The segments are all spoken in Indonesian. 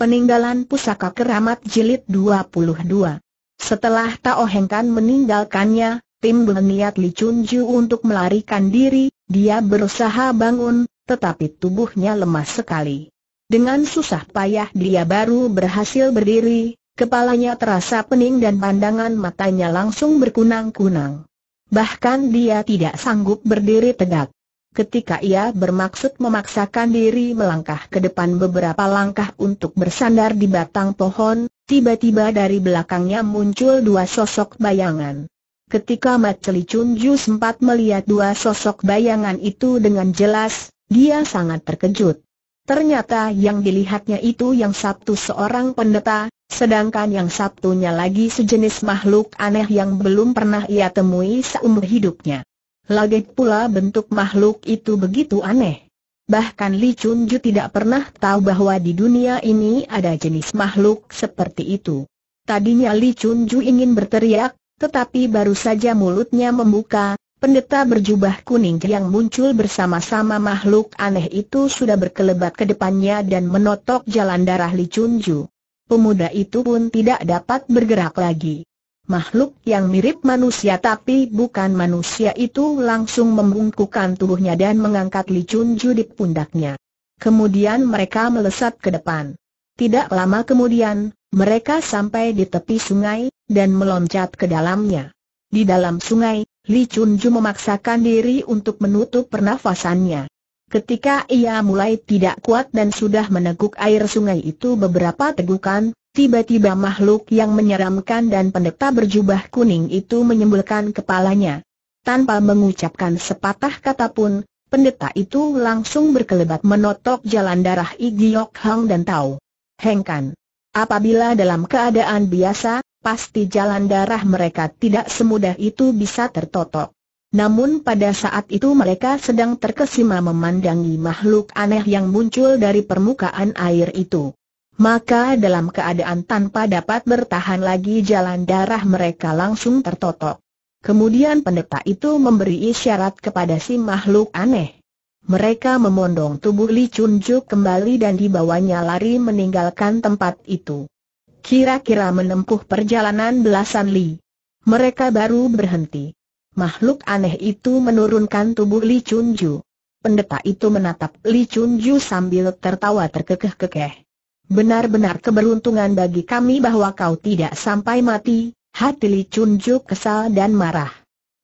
Peninggalan Pusaka Keramat Jilid 22 Setelah Tao Heng meninggalkannya, tim berniat Li Chun untuk melarikan diri, dia berusaha bangun, tetapi tubuhnya lemah sekali. Dengan susah payah dia baru berhasil berdiri, kepalanya terasa pening dan pandangan matanya langsung berkunang-kunang. Bahkan dia tidak sanggup berdiri tegak ketika ia bermaksud memaksakan diri melangkah ke depan beberapa langkah untuk bersandar di batang pohon, tiba-tiba dari belakangnya muncul dua sosok bayangan. Ketika Mat Celi Chun Ju sempat melihat dua sosok bayangan itu dengan jelas, dia sangat terkejut. Ternyata yang dilihatnya itu yang satu seorang pendeta, sedangkan yang satunya lagi sejenis makhluk aneh yang belum pernah ia temui seumur hidupnya. Lagi pula bentuk makhluk itu begitu aneh. Bahkan Li Chunju tidak pernah tahu bahwa di dunia ini ada jenis makhluk seperti itu. Tadinya Li Chunju ingin berteriak, tetapi baru saja mulutnya membuka, pendeta berjubah kuning yang muncul bersama-sama makhluk aneh itu sudah berkelebat ke depannya dan menotok jalan darah Li Chunju. Pemuda itu pun tidak dapat bergerak lagi. Makhluk yang mirip manusia tapi bukan manusia itu langsung membungkukkan tubuhnya dan mengangkat Li Chunju di pundaknya. Kemudian mereka melesat ke depan. Tidak lama kemudian, mereka sampai di tepi sungai, dan meloncat ke dalamnya. Di dalam sungai, Li Chunju memaksakan diri untuk menutup pernafasannya. Ketika ia mulai tidak kuat dan sudah meneguk air sungai itu beberapa tegukan, Tiba-tiba makhluk yang menyeramkan dan pendeta berjubah kuning itu menyembulkan kepalanya. Tanpa mengucapkan sepatah kata pun, pendeta itu langsung berkelebat menotok jalan darah Igiok Hang dan Tau. Hengkan. Apabila dalam keadaan biasa, pasti jalan darah mereka tidak semudah itu bisa tertotok. Namun pada saat itu mereka sedang terkesima memandangi makhluk aneh yang muncul dari permukaan air itu maka dalam keadaan tanpa dapat bertahan lagi jalan darah mereka langsung tertotok. Kemudian pendeta itu memberi isyarat kepada si makhluk aneh. Mereka memondong tubuh Li Chunju kembali dan dibawanya lari meninggalkan tempat itu. Kira-kira menempuh perjalanan belasan li. Mereka baru berhenti. Makhluk aneh itu menurunkan tubuh Li Chunju. Pendeta itu menatap Li Chunju sambil tertawa terkekeh-kekeh. Benar-benar keberuntungan bagi kami bahwa kau tidak sampai mati, hati Li Chunjuk kesal dan marah.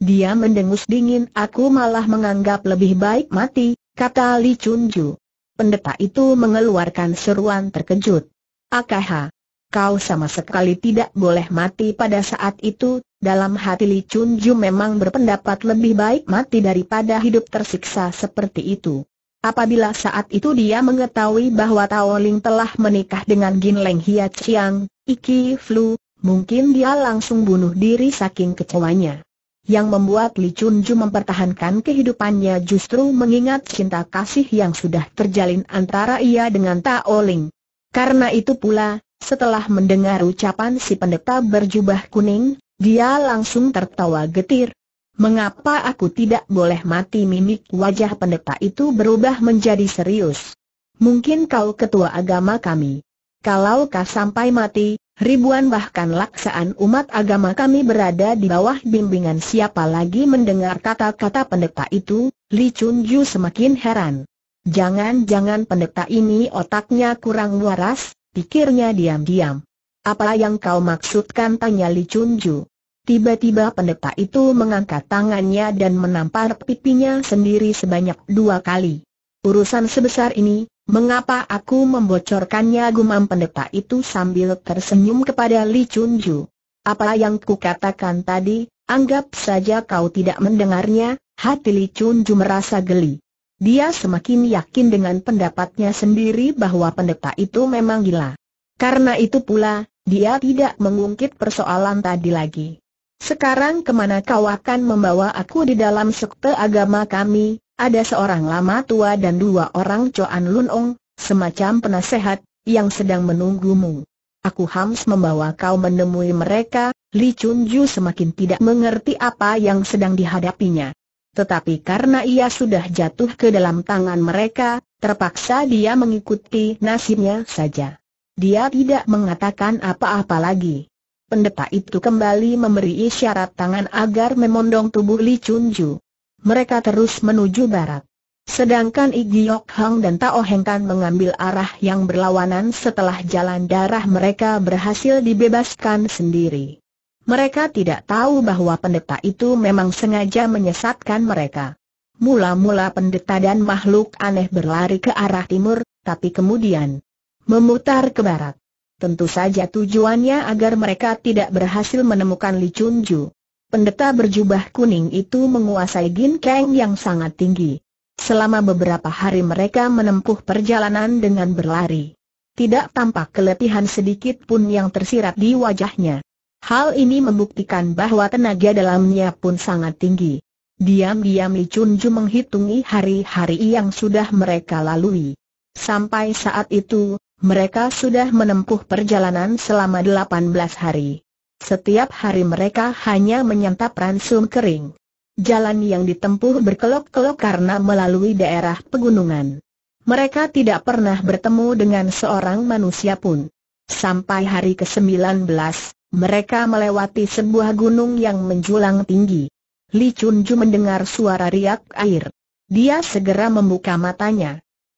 Dia mendengus dingin aku malah menganggap lebih baik mati, kata Li Chunju. Pendeta itu mengeluarkan seruan terkejut. Akaha, kau sama sekali tidak boleh mati pada saat itu, dalam hati Li Chunju memang berpendapat lebih baik mati daripada hidup tersiksa seperti itu. Apabila saat itu dia mengetahui bahwa Tao Ling telah menikah dengan Gin Leng Hia Chiang, Iki Flu, mungkin dia langsung bunuh diri saking kecewanya. Yang membuat Li Chun Ju mempertahankan kehidupannya justru mengingat cinta kasih yang sudah terjalin antara ia dengan Tao Ling. Karena itu pula, setelah mendengar ucapan si pendeta berjubah kuning, dia langsung tertawa getir, Mengapa aku tidak boleh mati mimik wajah pendeta itu berubah menjadi serius? Mungkin kau ketua agama kami. Kalau kau sampai mati, ribuan bahkan laksaan umat agama kami berada di bawah bimbingan siapa lagi mendengar kata-kata pendeta itu, Li Chun semakin heran. Jangan-jangan pendeta ini otaknya kurang waras, pikirnya diam-diam. Apa yang kau maksudkan tanya Li Chun Tiba-tiba pendeta itu mengangkat tangannya dan menampar pipinya sendiri sebanyak dua kali. Urusan sebesar ini, mengapa aku membocorkannya gumam pendeta itu sambil tersenyum kepada Li Chun Ju. Apa yang kukatakan tadi, anggap saja kau tidak mendengarnya, hati Li Chun Ju merasa geli. Dia semakin yakin dengan pendapatnya sendiri bahwa pendeta itu memang gila. Karena itu pula, dia tidak mengungkit persoalan tadi lagi. Sekarang kemana kau akan membawa aku di dalam sekte agama kami, ada seorang lama tua dan dua orang Coan lunong, semacam penasehat, yang sedang menunggumu. Aku hams membawa kau menemui mereka, Li Chun semakin tidak mengerti apa yang sedang dihadapinya. Tetapi karena ia sudah jatuh ke dalam tangan mereka, terpaksa dia mengikuti nasibnya saja. Dia tidak mengatakan apa-apa lagi pendeta itu kembali memberi isyarat tangan agar memondong tubuh Li Chunju. Mereka terus menuju barat. Sedangkan Igi Hang dan Tao Heng Kan mengambil arah yang berlawanan setelah jalan darah mereka berhasil dibebaskan sendiri. Mereka tidak tahu bahwa pendeta itu memang sengaja menyesatkan mereka. Mula-mula pendeta dan makhluk aneh berlari ke arah timur, tapi kemudian memutar ke barat. Tentu saja tujuannya agar mereka tidak berhasil menemukan Li Chunju. Pendeta berjubah kuning itu menguasai ginkeng yang sangat tinggi. Selama beberapa hari mereka menempuh perjalanan dengan berlari. Tidak tampak keletihan sedikit pun yang tersirat di wajahnya. Hal ini membuktikan bahwa tenaga dalamnya pun sangat tinggi. Diam-diam Li Chunju menghitungi hari-hari yang sudah mereka lalui. Sampai saat itu, mereka sudah menempuh perjalanan selama 18 hari. Setiap hari mereka hanya menyantap ransum kering. Jalan yang ditempuh berkelok-kelok karena melalui daerah pegunungan. Mereka tidak pernah bertemu dengan seorang manusia pun. Sampai hari ke-19, mereka melewati sebuah gunung yang menjulang tinggi. Li Chunju mendengar suara riak air. Dia segera membuka matanya.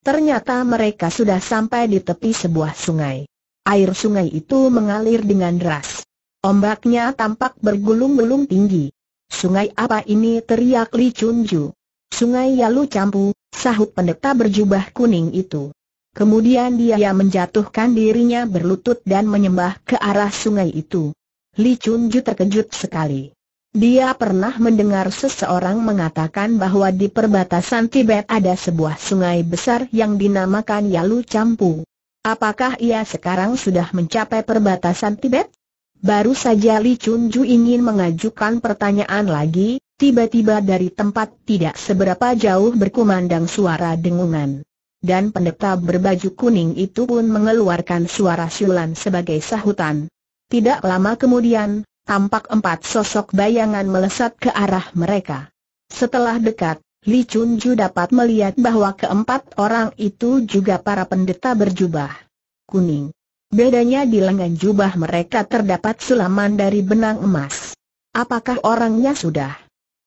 Ternyata mereka sudah sampai di tepi sebuah sungai. Air sungai itu mengalir dengan deras. Ombaknya tampak bergulung-gulung tinggi. Sungai apa ini teriak Li Chunju. Sungai Yalu Campu, sahut pendeta berjubah kuning itu. Kemudian dia menjatuhkan dirinya berlutut dan menyembah ke arah sungai itu. Li Chunju terkejut sekali. Dia pernah mendengar seseorang mengatakan bahwa di perbatasan Tibet ada sebuah sungai besar yang dinamakan Yalu Campu. Apakah ia sekarang sudah mencapai perbatasan Tibet? Baru saja Li Chunju ingin mengajukan pertanyaan lagi, tiba-tiba dari tempat tidak seberapa jauh berkumandang suara dengungan. Dan pendeta berbaju kuning itu pun mengeluarkan suara siulan sebagai sahutan. Tidak lama kemudian, tampak empat sosok bayangan melesat ke arah mereka. Setelah dekat, Li Chun Ju dapat melihat bahwa keempat orang itu juga para pendeta berjubah kuning. Bedanya di lengan jubah mereka terdapat sulaman dari benang emas. Apakah orangnya sudah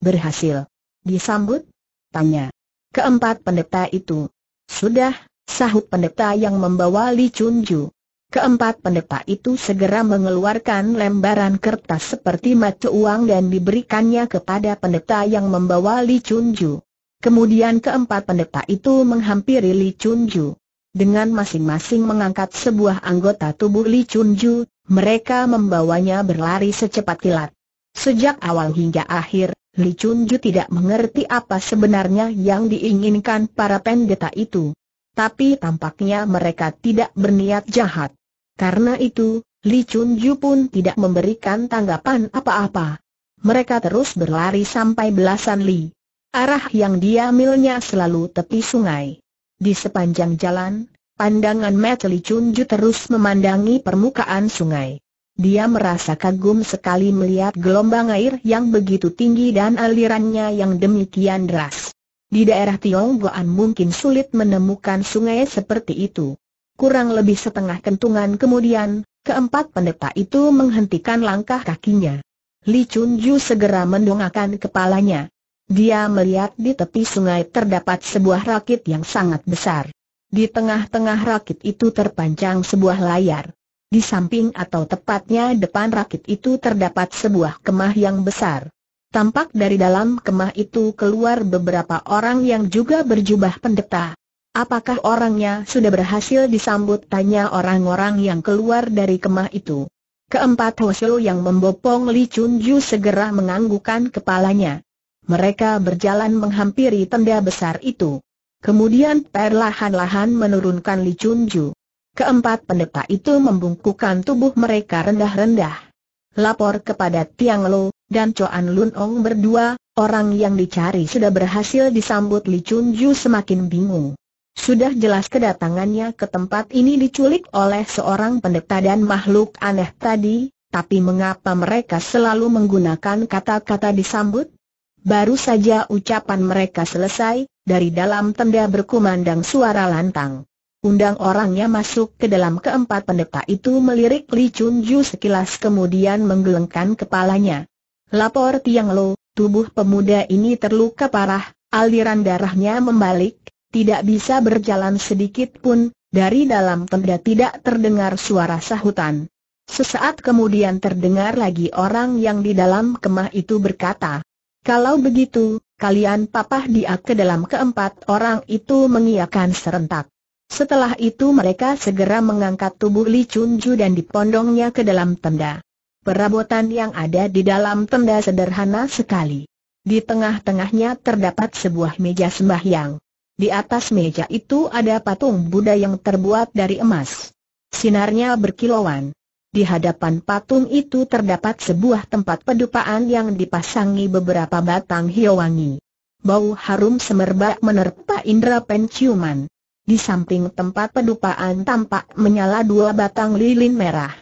berhasil disambut? Tanya. Keempat pendeta itu. Sudah, sahut pendeta yang membawa Li Chun Ju. Keempat pendeta itu segera mengeluarkan lembaran kertas seperti mata uang dan diberikannya kepada pendeta yang membawa Li Chunju. Kemudian keempat pendeta itu menghampiri Li Chunju. Dengan masing-masing mengangkat sebuah anggota tubuh Li Chunju, mereka membawanya berlari secepat kilat. Sejak awal hingga akhir, Li Chunju tidak mengerti apa sebenarnya yang diinginkan para pendeta itu. Tapi tampaknya mereka tidak berniat jahat. Karena itu, Li Chunju pun tidak memberikan tanggapan apa-apa. Mereka terus berlari sampai belasan li. Arah yang dia diambilnya selalu tepi sungai. Di sepanjang jalan, pandangan Matt Li Chunju terus memandangi permukaan sungai. Dia merasa kagum sekali melihat gelombang air yang begitu tinggi dan alirannya yang demikian deras. Di daerah Tionggoan mungkin sulit menemukan sungai seperti itu. Kurang lebih setengah kentungan kemudian, keempat pendeta itu menghentikan langkah kakinya. Li Chun segera mendongakkan kepalanya. Dia melihat di tepi sungai terdapat sebuah rakit yang sangat besar. Di tengah-tengah rakit itu terpanjang sebuah layar. Di samping atau tepatnya depan rakit itu terdapat sebuah kemah yang besar. Tampak dari dalam kemah itu keluar beberapa orang yang juga berjubah pendeta. Apakah orangnya sudah berhasil disambut tanya orang-orang yang keluar dari kemah itu? Keempat Hoseo yang membopong Li Chun Ju segera menganggukan kepalanya. Mereka berjalan menghampiri tenda besar itu. Kemudian perlahan-lahan menurunkan Li Chun Ju. Keempat pendeta itu membungkukan tubuh mereka rendah-rendah. Lapor kepada Tiang Lo, dan Choan Lun Ong berdua, orang yang dicari sudah berhasil disambut Li Chun Ju semakin bingung. Sudah jelas kedatangannya ke tempat ini diculik oleh seorang pendeta dan makhluk aneh tadi, tapi mengapa mereka selalu menggunakan kata-kata disambut? Baru saja ucapan mereka selesai, dari dalam tenda berkumandang suara lantang. Undang orangnya masuk ke dalam keempat pendeta itu melirik Li Chun Ju sekilas kemudian menggelengkan kepalanya. Lapor Tiang Lo, tubuh pemuda ini terluka parah, aliran darahnya membalik, tidak bisa berjalan sedikit pun, dari dalam tenda tidak terdengar suara sahutan. Sesaat kemudian terdengar lagi orang yang di dalam kemah itu berkata, Kalau begitu, kalian papah dia ke dalam keempat orang itu mengiakan serentak. Setelah itu mereka segera mengangkat tubuh Li Chunju dan dipondongnya ke dalam tenda. Perabotan yang ada di dalam tenda sederhana sekali. Di tengah-tengahnya terdapat sebuah meja sembahyang. Di atas meja itu ada patung Buddha yang terbuat dari emas. Sinarnya berkilauan. Di hadapan patung itu terdapat sebuah tempat pedupaan yang dipasangi beberapa batang hiowangi. Bau harum semerbak menerpa indera penciuman. Di samping tempat pedupaan tampak menyala dua batang lilin merah.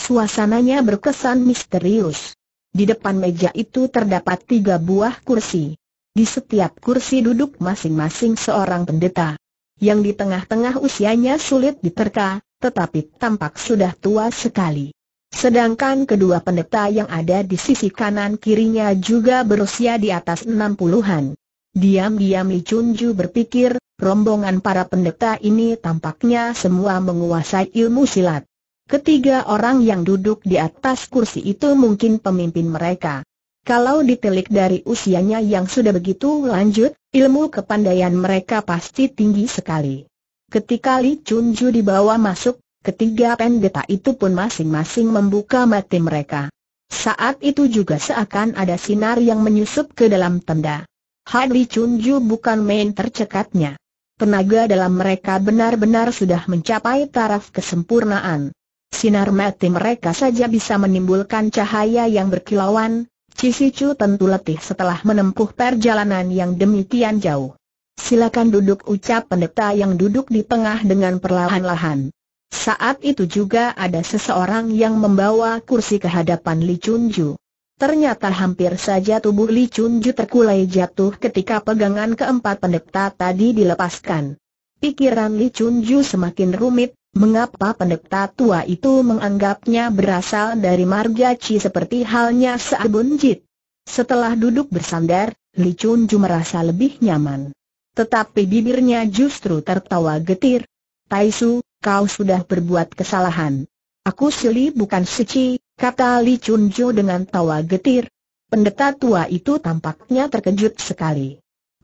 Suasananya berkesan misterius. Di depan meja itu terdapat tiga buah kursi. Di setiap kursi duduk masing-masing seorang pendeta. Yang di tengah-tengah usianya sulit diterka, tetapi tampak sudah tua sekali. Sedangkan kedua pendeta yang ada di sisi kanan kirinya juga berusia di atas enam puluhan. Diam-diam Li Chunju berpikir, rombongan para pendeta ini tampaknya semua menguasai ilmu silat. Ketiga orang yang duduk di atas kursi itu mungkin pemimpin mereka. Kalau ditelik dari usianya yang sudah begitu lanjut, ilmu kepandaian mereka pasti tinggi sekali. Ketika Li Chunju dibawa masuk, ketiga pendeta itu pun masing-masing membuka mata mereka. Saat itu juga seakan ada sinar yang menyusup ke dalam tenda. Had Li Chunju bukan main tercekatnya. Tenaga dalam mereka benar-benar sudah mencapai taraf kesempurnaan. Sinar mati mereka saja bisa menimbulkan cahaya yang berkilauan, Kisicu tentu letih setelah menempuh perjalanan yang demikian jauh. Silakan duduk ucap pendeta yang duduk di tengah dengan perlahan-lahan. Saat itu juga ada seseorang yang membawa kursi ke hadapan Li Chunju. Ternyata hampir saja tubuh Li Chunju terkulai jatuh ketika pegangan keempat pendeta tadi dilepaskan. Pikiran Li Chunju semakin rumit, Mengapa pendeta tua itu menganggapnya berasal dari marga Ci seperti halnya saat Jit? Setelah duduk bersandar, Li Chun merasa lebih nyaman. Tetapi bibirnya justru tertawa getir. Taisu, kau sudah berbuat kesalahan. Aku Sili bukan Suci, kata Li Chun dengan tawa getir. Pendeta tua itu tampaknya terkejut sekali.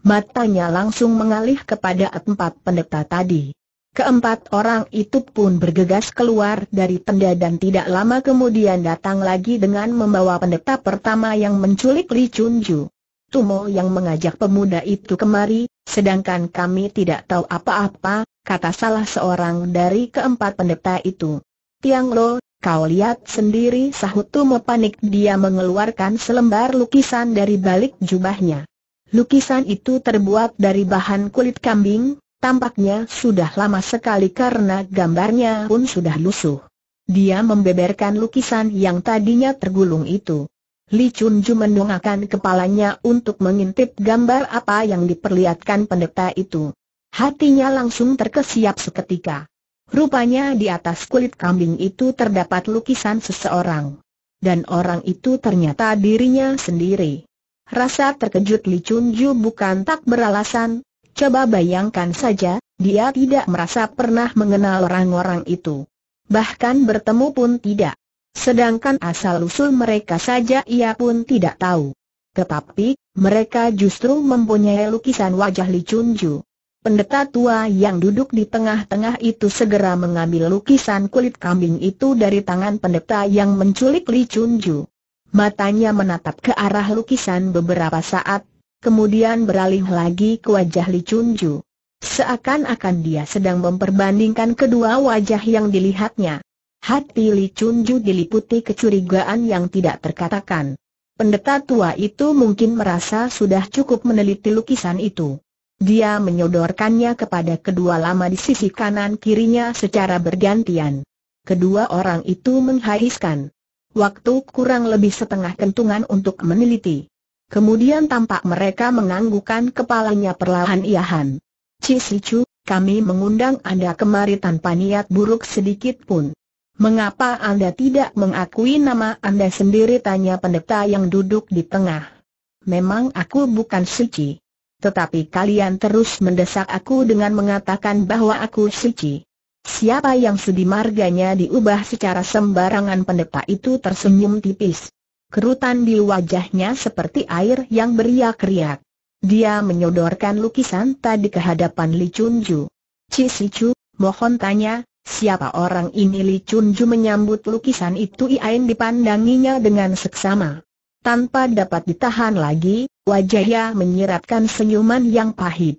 Matanya langsung mengalih kepada empat pendeta tadi. Keempat orang itu pun bergegas keluar dari tenda dan tidak lama kemudian datang lagi dengan membawa pendeta pertama yang menculik Li Chunju. Tumo yang mengajak pemuda itu kemari, sedangkan kami tidak tahu apa-apa, kata salah seorang dari keempat pendeta itu. Tiang Lo, kau lihat sendiri sahut Tumo panik dia mengeluarkan selembar lukisan dari balik jubahnya. Lukisan itu terbuat dari bahan kulit kambing, Tampaknya sudah lama sekali karena gambarnya pun sudah lusuh. Dia membeberkan lukisan yang tadinya tergulung itu. Li Chunju mendongakkan kepalanya untuk mengintip gambar apa yang diperlihatkan pendeta itu. Hatinya langsung terkesiap seketika. Rupanya di atas kulit kambing itu terdapat lukisan seseorang. Dan orang itu ternyata dirinya sendiri. Rasa terkejut Li Chunju bukan tak beralasan, Coba bayangkan saja, dia tidak merasa pernah mengenal orang-orang itu. Bahkan bertemu pun tidak. Sedangkan asal-usul mereka saja ia pun tidak tahu. Tetapi, mereka justru mempunyai lukisan wajah Li Chunju. Pendeta tua yang duduk di tengah-tengah itu segera mengambil lukisan kulit kambing itu dari tangan pendeta yang menculik Li Chunju. Matanya menatap ke arah lukisan beberapa saat, kemudian beralih lagi ke wajah Li Chunju. Seakan-akan dia sedang memperbandingkan kedua wajah yang dilihatnya. Hati Li Chunju diliputi kecurigaan yang tidak terkatakan. Pendeta tua itu mungkin merasa sudah cukup meneliti lukisan itu. Dia menyodorkannya kepada kedua lama di sisi kanan kirinya secara bergantian. Kedua orang itu menghaiskan. Waktu kurang lebih setengah kentungan untuk meneliti. Kemudian tampak mereka menganggukkan kepalanya perlahan Iahan, Cisicu, kami mengundang Anda kemari tanpa niat buruk sedikit pun. Mengapa Anda tidak mengakui nama Anda sendiri tanya pendeta yang duduk di tengah. Memang aku bukan suci. Tetapi kalian terus mendesak aku dengan mengatakan bahwa aku suci. Siapa yang sudi marganya diubah secara sembarangan pendeta itu tersenyum tipis. Kerutan di wajahnya seperti air yang beriak-riak. Dia menyodorkan lukisan tadi ke hadapan Li Chunju. Ci si Chu, mohon tanya, siapa orang ini Li Chunju menyambut lukisan itu Iain dipandanginya dengan seksama. Tanpa dapat ditahan lagi, wajahnya menyiratkan senyuman yang pahit.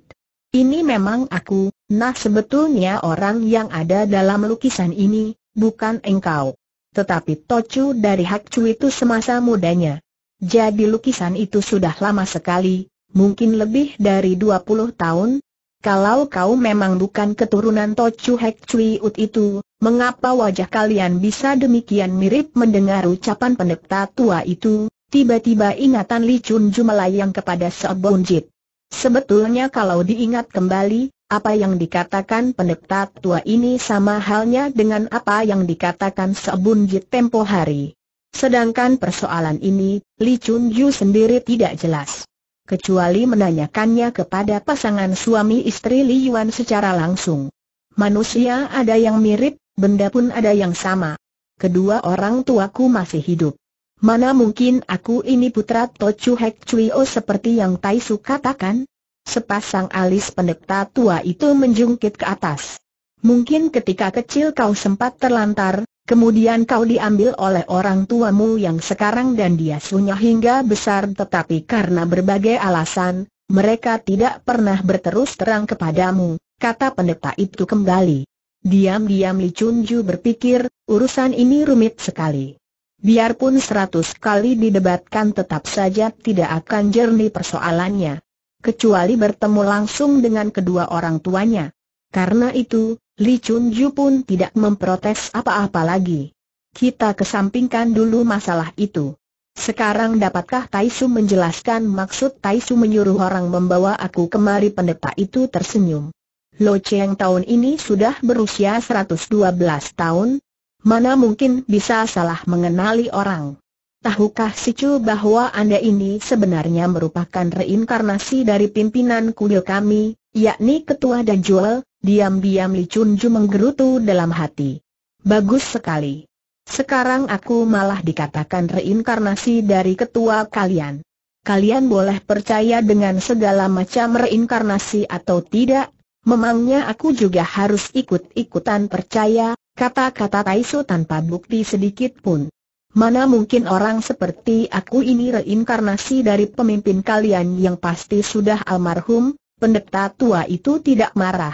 Ini memang aku, nah sebetulnya orang yang ada dalam lukisan ini, bukan engkau tetapi Tocu dari Hak Chu itu semasa mudanya. Jadi lukisan itu sudah lama sekali, mungkin lebih dari 20 tahun. Kalau kau memang bukan keturunan Tocu Hakcu Ut itu, mengapa wajah kalian bisa demikian mirip mendengar ucapan pendeta tua itu? Tiba-tiba ingatan Li Chun Ju melayang kepada Jit. Sebetulnya kalau diingat kembali, apa yang dikatakan pendeta tua ini sama halnya dengan apa yang dikatakan sebunjit tempo hari. Sedangkan persoalan ini, Li Chun Yu sendiri tidak jelas. Kecuali menanyakannya kepada pasangan suami istri Li Yuan secara langsung. Manusia ada yang mirip, benda pun ada yang sama. Kedua orang tuaku masih hidup. Mana mungkin aku ini putra Tochu Hek Cui seperti yang Taisu katakan? Sepasang alis pendekta tua itu menjungkit ke atas. Mungkin ketika kecil kau sempat terlantar, kemudian kau diambil oleh orang tuamu yang sekarang dan dia sunyah hingga besar tetapi karena berbagai alasan, mereka tidak pernah berterus terang kepadamu, kata pendeta itu kembali. Diam-diam Li Chunju berpikir, urusan ini rumit sekali. Biarpun seratus kali didebatkan tetap saja tidak akan jernih persoalannya kecuali bertemu langsung dengan kedua orang tuanya. Karena itu, Li Chun pun tidak memprotes apa-apa lagi. Kita kesampingkan dulu masalah itu. Sekarang dapatkah Taisu menjelaskan maksud Taisu menyuruh orang membawa aku kemari pendeta itu tersenyum. Lo Cheng tahun ini sudah berusia 112 tahun, mana mungkin bisa salah mengenali orang. Tahukah Chu bahwa Anda ini sebenarnya merupakan reinkarnasi dari pimpinan kuil kami, yakni ketua dan jual, diam-diam Li Chun menggerutu dalam hati. Bagus sekali. Sekarang aku malah dikatakan reinkarnasi dari ketua kalian. Kalian boleh percaya dengan segala macam reinkarnasi atau tidak, memangnya aku juga harus ikut-ikutan percaya, kata-kata Taisu tanpa bukti sedikit pun. Mana mungkin orang seperti aku ini reinkarnasi dari pemimpin kalian yang pasti sudah almarhum, pendeta tua itu tidak marah.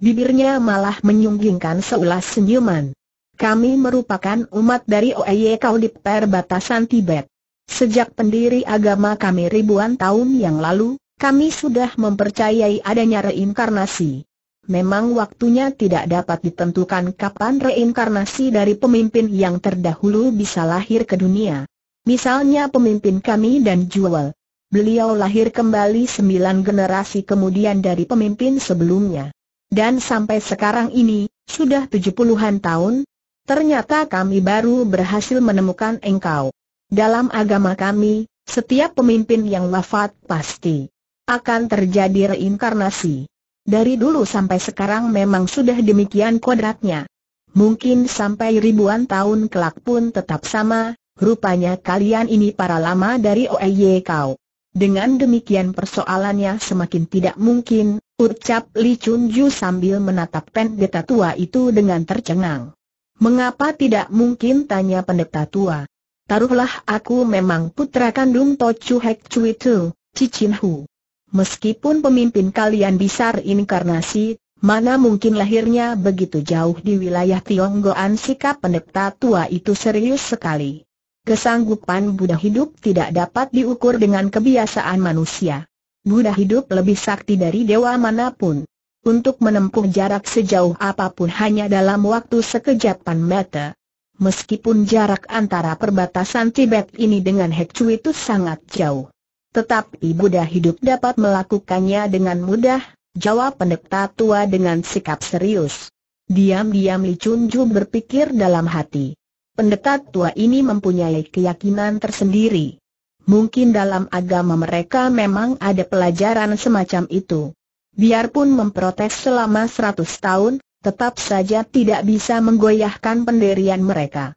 Bibirnya malah menyunggingkan seulas senyuman. Kami merupakan umat dari Oeye Kau di perbatasan Tibet. Sejak pendiri agama kami ribuan tahun yang lalu, kami sudah mempercayai adanya reinkarnasi memang waktunya tidak dapat ditentukan kapan reinkarnasi dari pemimpin yang terdahulu bisa lahir ke dunia. Misalnya pemimpin kami dan Jewel. Beliau lahir kembali sembilan generasi kemudian dari pemimpin sebelumnya. Dan sampai sekarang ini, sudah tujuh puluhan tahun, ternyata kami baru berhasil menemukan engkau. Dalam agama kami, setiap pemimpin yang wafat pasti akan terjadi reinkarnasi. Dari dulu sampai sekarang memang sudah demikian kodratnya. Mungkin sampai ribuan tahun kelak pun tetap sama, rupanya kalian ini para lama dari OEY kau. Dengan demikian persoalannya semakin tidak mungkin, ucap Li Chunju sambil menatap pendeta tua itu dengan tercengang. Mengapa tidak mungkin tanya pendeta tua? Taruhlah aku memang putra kandung Tochu Hek Chui Tu, Cicin Hu. Meskipun pemimpin kalian besar inkarnasi, mana mungkin lahirnya begitu jauh di wilayah Tionggoan sikap pendeta tua itu serius sekali. Kesanggupan Buddha hidup tidak dapat diukur dengan kebiasaan manusia. Buddha hidup lebih sakti dari dewa manapun. Untuk menempuh jarak sejauh apapun hanya dalam waktu sekejapan mata. Meskipun jarak antara perbatasan Tibet ini dengan Hekcu itu sangat jauh tetapi Buddha hidup dapat melakukannya dengan mudah, jawab pendeta tua dengan sikap serius. Diam-diam Li Chunju berpikir dalam hati. Pendeta tua ini mempunyai keyakinan tersendiri. Mungkin dalam agama mereka memang ada pelajaran semacam itu. Biarpun memprotes selama seratus tahun, tetap saja tidak bisa menggoyahkan pendirian mereka.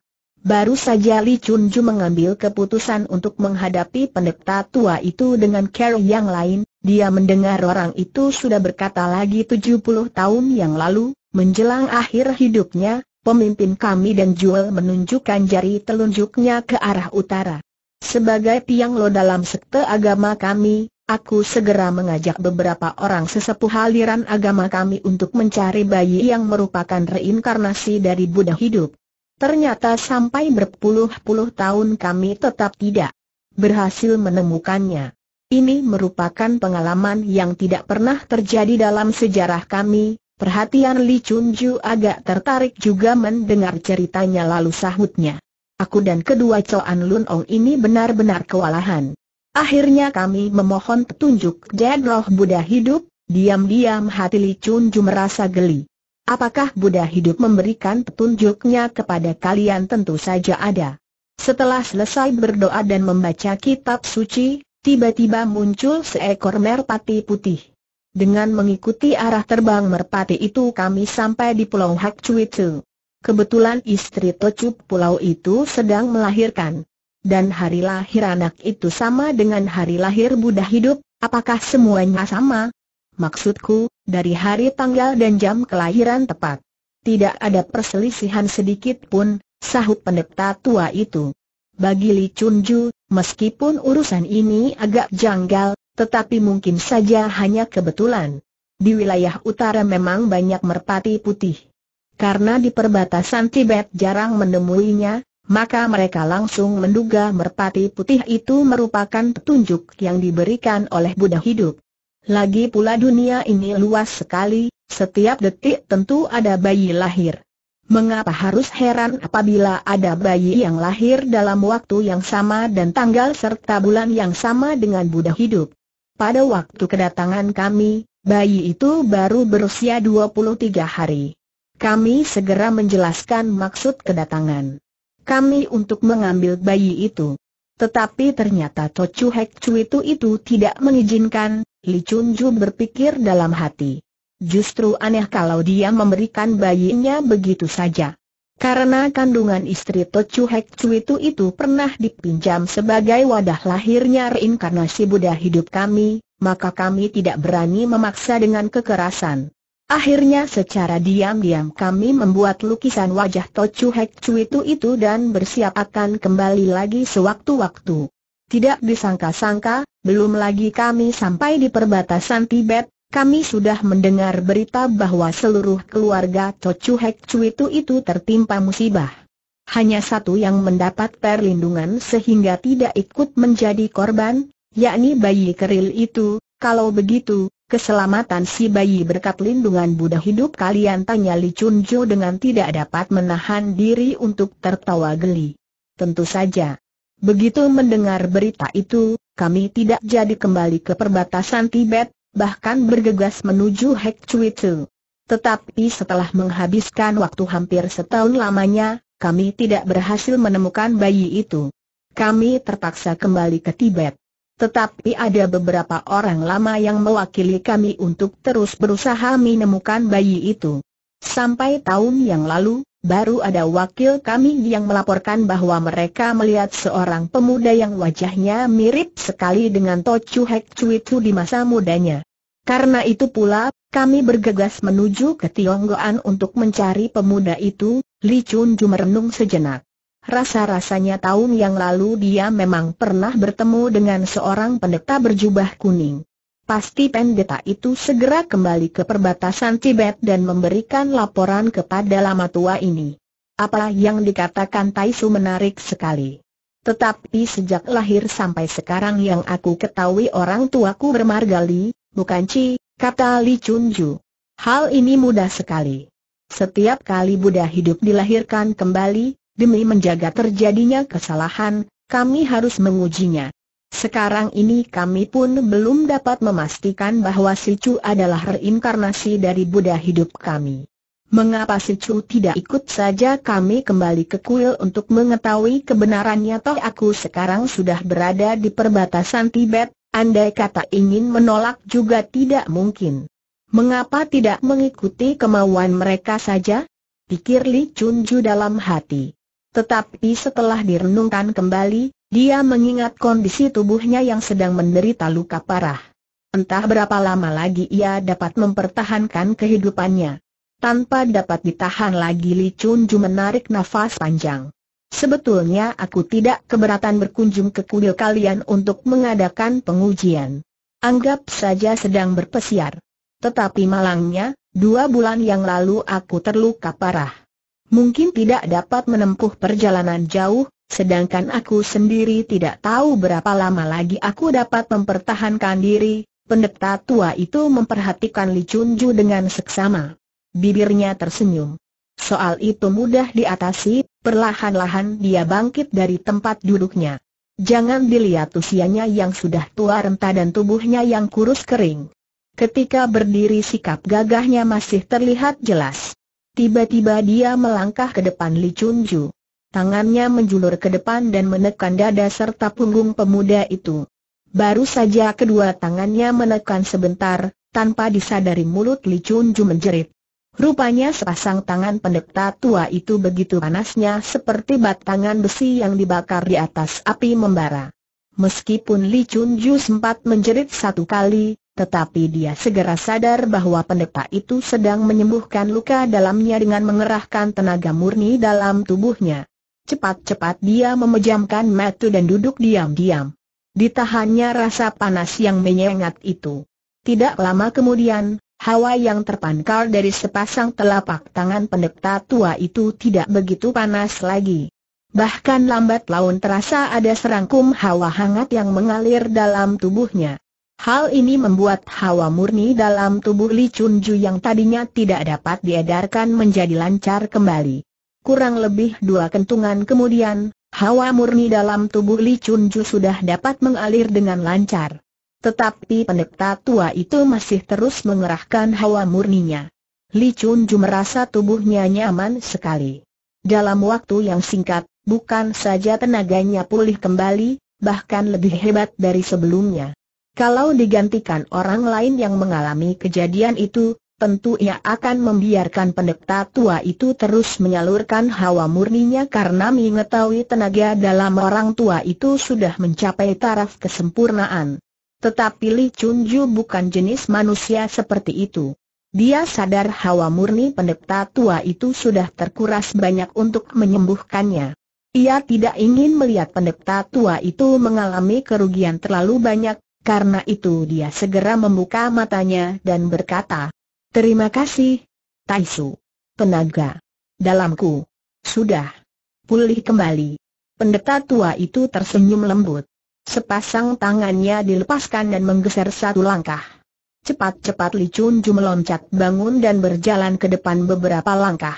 Baru saja Li Chunju mengambil keputusan untuk menghadapi pendeta tua itu dengan cara yang lain, dia mendengar orang itu sudah berkata lagi 70 tahun yang lalu, menjelang akhir hidupnya, pemimpin kami dan Jewel menunjukkan jari telunjuknya ke arah utara. Sebagai tiang lo dalam sekte agama kami, Aku segera mengajak beberapa orang sesepuh aliran agama kami untuk mencari bayi yang merupakan reinkarnasi dari Buddha hidup. Ternyata sampai berpuluh-puluh tahun kami tetap tidak berhasil menemukannya. Ini merupakan pengalaman yang tidak pernah terjadi dalam sejarah kami. Perhatian Li Chunju agak tertarik juga mendengar ceritanya lalu sahutnya. Aku dan kedua Coan Lun Ong ini benar-benar kewalahan. Akhirnya kami memohon petunjuk Jad Roh Buddha hidup, diam-diam hati Li Chunju merasa geli. Apakah Buddha hidup memberikan petunjuknya kepada kalian tentu saja ada. Setelah selesai berdoa dan membaca kitab suci, tiba-tiba muncul seekor merpati putih. Dengan mengikuti arah terbang merpati itu kami sampai di Pulau Hak Cuitu. Kebetulan istri Tocup pulau itu sedang melahirkan. Dan hari lahir anak itu sama dengan hari lahir Buddha hidup, apakah semuanya sama? Maksudku, dari hari tanggal dan jam kelahiran tepat. Tidak ada perselisihan sedikit pun, sahut pendeta tua itu. Bagi Li Chunju, meskipun urusan ini agak janggal, tetapi mungkin saja hanya kebetulan. Di wilayah utara memang banyak merpati putih. Karena di perbatasan Tibet jarang menemuinya, maka mereka langsung menduga merpati putih itu merupakan petunjuk yang diberikan oleh Buddha hidup. Lagi pula dunia ini luas sekali, setiap detik tentu ada bayi lahir. Mengapa harus heran apabila ada bayi yang lahir dalam waktu yang sama dan tanggal serta bulan yang sama dengan Buddha hidup? Pada waktu kedatangan kami, bayi itu baru berusia 23 hari. Kami segera menjelaskan maksud kedatangan kami untuk mengambil bayi itu. Tetapi ternyata Tocu Hek itu tidak mengizinkan, Li Chunju berpikir dalam hati. Justru aneh kalau dia memberikan bayinya begitu saja. Karena kandungan istri Tocu Hek Chu itu, itu pernah dipinjam sebagai wadah lahirnya reinkarnasi Buddha hidup kami, maka kami tidak berani memaksa dengan kekerasan. Akhirnya secara diam-diam kami membuat lukisan wajah Tocu Hek Chu itu, itu dan bersiap akan kembali lagi sewaktu-waktu. Tidak disangka-sangka, belum lagi kami sampai di perbatasan Tibet, kami sudah mendengar berita bahwa seluruh keluarga Cocu Hek Cui itu, itu tertimpa musibah. Hanya satu yang mendapat perlindungan sehingga tidak ikut menjadi korban, yakni bayi keril itu. Kalau begitu, keselamatan si bayi berkat lindungan Buddha hidup kalian tanya Li Chun Jo dengan tidak dapat menahan diri untuk tertawa geli. Tentu saja, Begitu mendengar berita itu, kami tidak jadi kembali ke perbatasan Tibet, bahkan bergegas menuju Hek Chui Tzu. Tetapi setelah menghabiskan waktu hampir setahun lamanya, kami tidak berhasil menemukan bayi itu. Kami terpaksa kembali ke Tibet. Tetapi ada beberapa orang lama yang mewakili kami untuk terus berusaha menemukan bayi itu. Sampai tahun yang lalu, baru ada wakil kami yang melaporkan bahwa mereka melihat seorang pemuda yang wajahnya mirip sekali dengan Tochu Hek Chui di masa mudanya. Karena itu pula, kami bergegas menuju ke Tionggoan untuk mencari pemuda itu, Li Chun Ju merenung sejenak. Rasa-rasanya tahun yang lalu dia memang pernah bertemu dengan seorang pendeta berjubah kuning. Pasti pendeta itu segera kembali ke perbatasan Tibet dan memberikan laporan kepada lama tua ini. Apa yang dikatakan Taisu menarik sekali. Tetapi sejak lahir sampai sekarang yang aku ketahui orang tuaku bermargali, bukan Ci, kata Li Chunju. Hal ini mudah sekali. Setiap kali Buddha hidup dilahirkan kembali, demi menjaga terjadinya kesalahan, kami harus mengujinya. Sekarang ini kami pun belum dapat memastikan bahwa si Chu adalah reinkarnasi dari Buddha hidup kami. Mengapa si Chu tidak ikut saja kami kembali ke kuil untuk mengetahui kebenarannya toh aku sekarang sudah berada di perbatasan Tibet, andai kata ingin menolak juga tidak mungkin. Mengapa tidak mengikuti kemauan mereka saja? Pikir Li Chun dalam hati. Tetapi setelah direnungkan kembali, dia mengingat kondisi tubuhnya yang sedang menderita luka parah. Entah berapa lama lagi ia dapat mempertahankan kehidupannya. Tanpa dapat ditahan lagi Li Chun Ju menarik nafas panjang. Sebetulnya aku tidak keberatan berkunjung ke kuil kalian untuk mengadakan pengujian. Anggap saja sedang berpesiar. Tetapi malangnya, dua bulan yang lalu aku terluka parah. Mungkin tidak dapat menempuh perjalanan jauh, Sedangkan aku sendiri tidak tahu berapa lama lagi aku dapat mempertahankan diri, pendeta tua itu memperhatikan Li Chunju dengan seksama. Bibirnya tersenyum. Soal itu mudah diatasi, perlahan-lahan dia bangkit dari tempat duduknya. Jangan dilihat usianya yang sudah tua renta dan tubuhnya yang kurus kering. Ketika berdiri sikap gagahnya masih terlihat jelas. Tiba-tiba dia melangkah ke depan Li Chunju tangannya menjulur ke depan dan menekan dada serta punggung pemuda itu. Baru saja kedua tangannya menekan sebentar, tanpa disadari mulut Li Chunju menjerit. Rupanya sepasang tangan pendeta tua itu begitu panasnya seperti batangan besi yang dibakar di atas api membara. Meskipun Li Chunju sempat menjerit satu kali, tetapi dia segera sadar bahwa pendeta itu sedang menyembuhkan luka dalamnya dengan mengerahkan tenaga murni dalam tubuhnya. Cepat-cepat dia memejamkan mata dan duduk diam-diam. Ditahannya rasa panas yang menyengat itu. Tidak lama kemudian, hawa yang terpancar dari sepasang telapak tangan pendeta tua itu tidak begitu panas lagi. Bahkan lambat laun terasa ada serangkum hawa hangat yang mengalir dalam tubuhnya. Hal ini membuat hawa murni dalam tubuh Li Chun Ju yang tadinya tidak dapat diedarkan menjadi lancar kembali. Kurang lebih dua kentungan kemudian, hawa murni dalam tubuh Li Chunju sudah dapat mengalir dengan lancar. Tetapi pendeta tua itu masih terus mengerahkan hawa murninya. Li Chunju merasa tubuhnya nyaman sekali. Dalam waktu yang singkat, bukan saja tenaganya pulih kembali, bahkan lebih hebat dari sebelumnya. Kalau digantikan orang lain yang mengalami kejadian itu, tentu ia akan membiarkan pendekta tua itu terus menyalurkan hawa murninya karena mengetahui tenaga dalam orang tua itu sudah mencapai taraf kesempurnaan. Tetapi Li Chunju bukan jenis manusia seperti itu. Dia sadar hawa murni pendekta tua itu sudah terkuras banyak untuk menyembuhkannya. Ia tidak ingin melihat pendekta tua itu mengalami kerugian terlalu banyak, karena itu dia segera membuka matanya dan berkata, Terima kasih, Taisu. Tenaga. Dalamku. Sudah. Pulih kembali. Pendeta tua itu tersenyum lembut. Sepasang tangannya dilepaskan dan menggeser satu langkah. Cepat-cepat Li Chun Ju meloncat bangun dan berjalan ke depan beberapa langkah.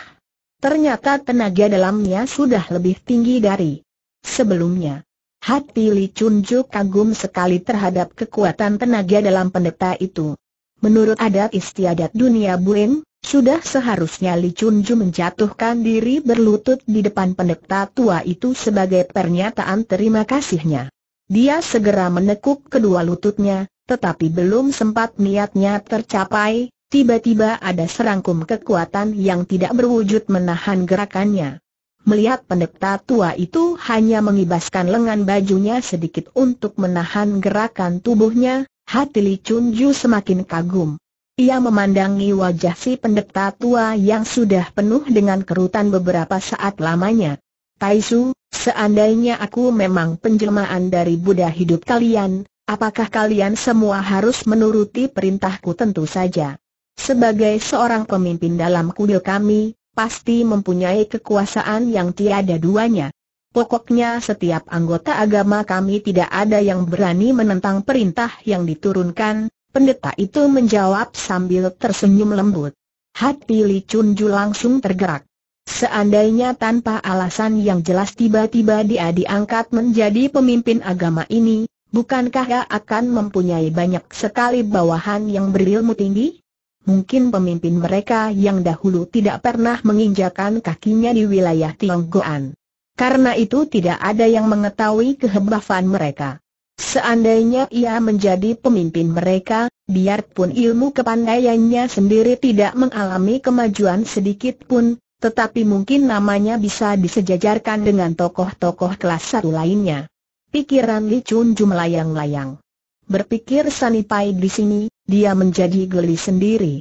Ternyata tenaga dalamnya sudah lebih tinggi dari sebelumnya. Hati Li Chun kagum sekali terhadap kekuatan tenaga dalam pendeta itu. Menurut adat istiadat dunia Bueng, sudah seharusnya Li Chunju menjatuhkan diri berlutut di depan pendeta tua itu sebagai pernyataan terima kasihnya. Dia segera menekuk kedua lututnya, tetapi belum sempat niatnya tercapai, tiba-tiba ada serangkum kekuatan yang tidak berwujud menahan gerakannya. Melihat pendeta tua itu hanya mengibaskan lengan bajunya sedikit untuk menahan gerakan tubuhnya, Hati Li Chunju semakin kagum. Ia memandangi wajah si pendeta tua yang sudah penuh dengan kerutan beberapa saat lamanya. Taisu, seandainya aku memang penjelmaan dari Buddha hidup kalian, apakah kalian semua harus menuruti perintahku tentu saja? Sebagai seorang pemimpin dalam kuil kami, pasti mempunyai kekuasaan yang tiada duanya. Pokoknya setiap anggota agama kami tidak ada yang berani menentang perintah yang diturunkan, pendeta itu menjawab sambil tersenyum lembut. Hati Li Chun langsung tergerak. Seandainya tanpa alasan yang jelas tiba-tiba dia diangkat menjadi pemimpin agama ini, bukankah dia akan mempunyai banyak sekali bawahan yang berilmu tinggi? Mungkin pemimpin mereka yang dahulu tidak pernah menginjakan kakinya di wilayah Tionggoan. Karena itu tidak ada yang mengetahui kehebatan mereka. Seandainya ia menjadi pemimpin mereka, biarpun ilmu kepandaiannya sendiri tidak mengalami kemajuan sedikit pun, tetapi mungkin namanya bisa disejajarkan dengan tokoh-tokoh kelas satu lainnya. Pikiran Li Chun Ju melayang-layang. Berpikir Sanipai di sini, dia menjadi geli sendiri.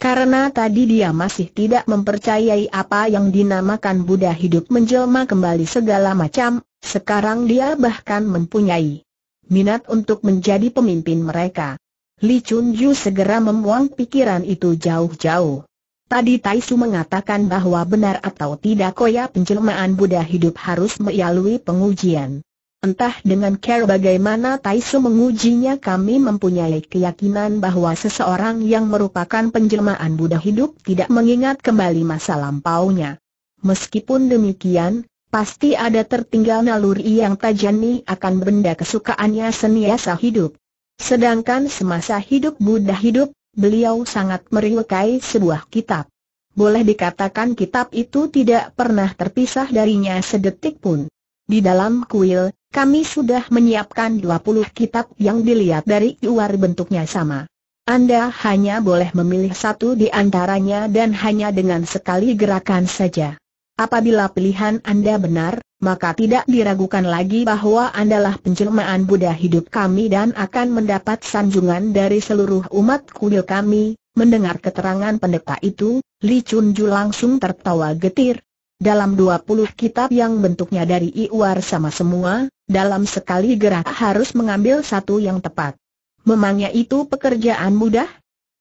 Karena tadi dia masih tidak mempercayai apa yang dinamakan Buddha hidup menjelma kembali segala macam, sekarang dia bahkan mempunyai minat untuk menjadi pemimpin mereka. Li Chun segera membuang pikiran itu jauh-jauh. Tadi Taisu mengatakan bahwa benar atau tidak koya penjelmaan Buddha hidup harus melalui pengujian. Entah dengan care bagaimana Taisu mengujinya kami mempunyai keyakinan bahwa seseorang yang merupakan penjelmaan Buddha hidup tidak mengingat kembali masa lampaunya. Meskipun demikian, pasti ada tertinggal naluri yang tajani akan benda kesukaannya seniasa hidup. Sedangkan semasa hidup Buddha hidup, beliau sangat meriukai sebuah kitab. Boleh dikatakan kitab itu tidak pernah terpisah darinya sedetik pun. Di dalam kuil, kami sudah menyiapkan 20 kitab yang dilihat dari luar bentuknya sama. Anda hanya boleh memilih satu di antaranya dan hanya dengan sekali gerakan saja. Apabila pilihan Anda benar, maka tidak diragukan lagi bahwa Andalah penjelmaan Buddha hidup kami dan akan mendapat sanjungan dari seluruh umat kuil kami. Mendengar keterangan pendeta itu, Li Chunju langsung tertawa getir, dalam 20 kitab yang bentuknya dari iwar sama semua, dalam sekali gerak harus mengambil satu yang tepat. Memangnya itu pekerjaan mudah?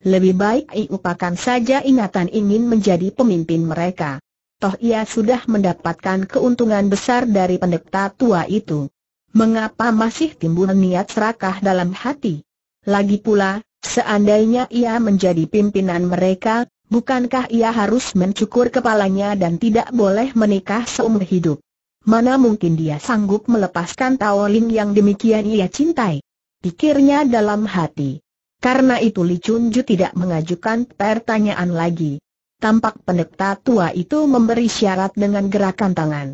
Lebih baik iupakan saja ingatan ingin menjadi pemimpin mereka. Toh ia sudah mendapatkan keuntungan besar dari pendekta tua itu. Mengapa masih timbul niat serakah dalam hati? Lagi pula, seandainya ia menjadi pimpinan mereka, Bukankah ia harus mencukur kepalanya dan tidak boleh menikah seumur hidup? Mana mungkin dia sanggup melepaskan Taoling yang demikian ia cintai? Pikirnya dalam hati. Karena itu Li Chunju tidak mengajukan pertanyaan lagi. Tampak pendeta tua itu memberi syarat dengan gerakan tangan.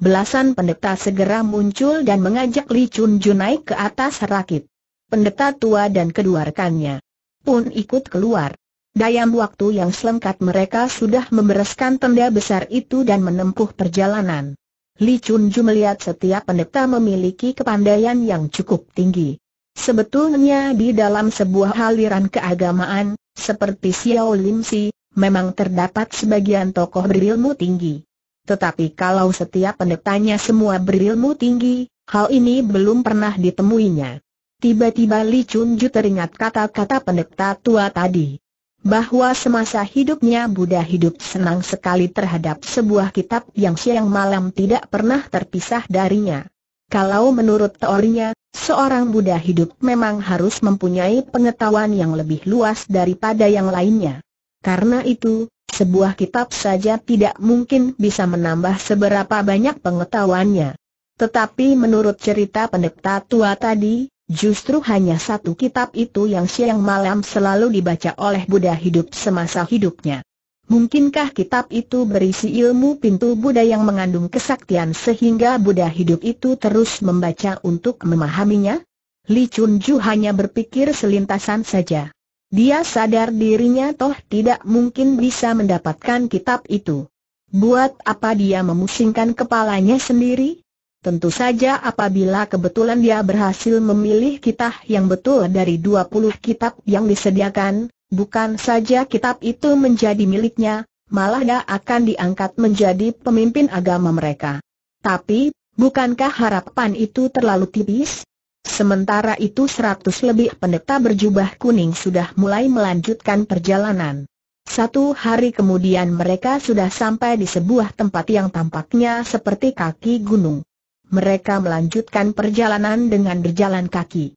Belasan pendeta segera muncul dan mengajak Li Chunju naik ke atas rakit. Pendeta tua dan kedua rekannya pun ikut keluar. Dayam waktu yang selengkat mereka sudah membereskan tenda besar itu dan menempuh perjalanan. Li Chunju melihat setiap pendeta memiliki kepandaian yang cukup tinggi. Sebetulnya di dalam sebuah aliran keagamaan, seperti Xiao Lim Si, memang terdapat sebagian tokoh berilmu tinggi. Tetapi kalau setiap pendetanya semua berilmu tinggi, hal ini belum pernah ditemuinya. Tiba-tiba Li Chunju teringat kata-kata pendeta tua tadi bahwa semasa hidupnya Buddha hidup senang sekali terhadap sebuah kitab yang siang malam tidak pernah terpisah darinya. Kalau menurut teorinya, seorang Buddha hidup memang harus mempunyai pengetahuan yang lebih luas daripada yang lainnya. Karena itu, sebuah kitab saja tidak mungkin bisa menambah seberapa banyak pengetahuannya. Tetapi menurut cerita pendeta tua tadi, Justru hanya satu kitab itu yang siang malam selalu dibaca oleh Buddha hidup semasa hidupnya. Mungkinkah kitab itu berisi ilmu pintu Buddha yang mengandung kesaktian sehingga Buddha hidup itu terus membaca untuk memahaminya? Li Chun hanya berpikir selintasan saja. Dia sadar dirinya toh tidak mungkin bisa mendapatkan kitab itu. Buat apa dia memusingkan kepalanya sendiri? Tentu saja apabila kebetulan dia berhasil memilih kitab yang betul dari 20 kitab yang disediakan, bukan saja kitab itu menjadi miliknya, malah dia akan diangkat menjadi pemimpin agama mereka. Tapi, bukankah harapan itu terlalu tipis? Sementara itu seratus lebih pendeta berjubah kuning sudah mulai melanjutkan perjalanan. Satu hari kemudian mereka sudah sampai di sebuah tempat yang tampaknya seperti kaki gunung mereka melanjutkan perjalanan dengan berjalan kaki.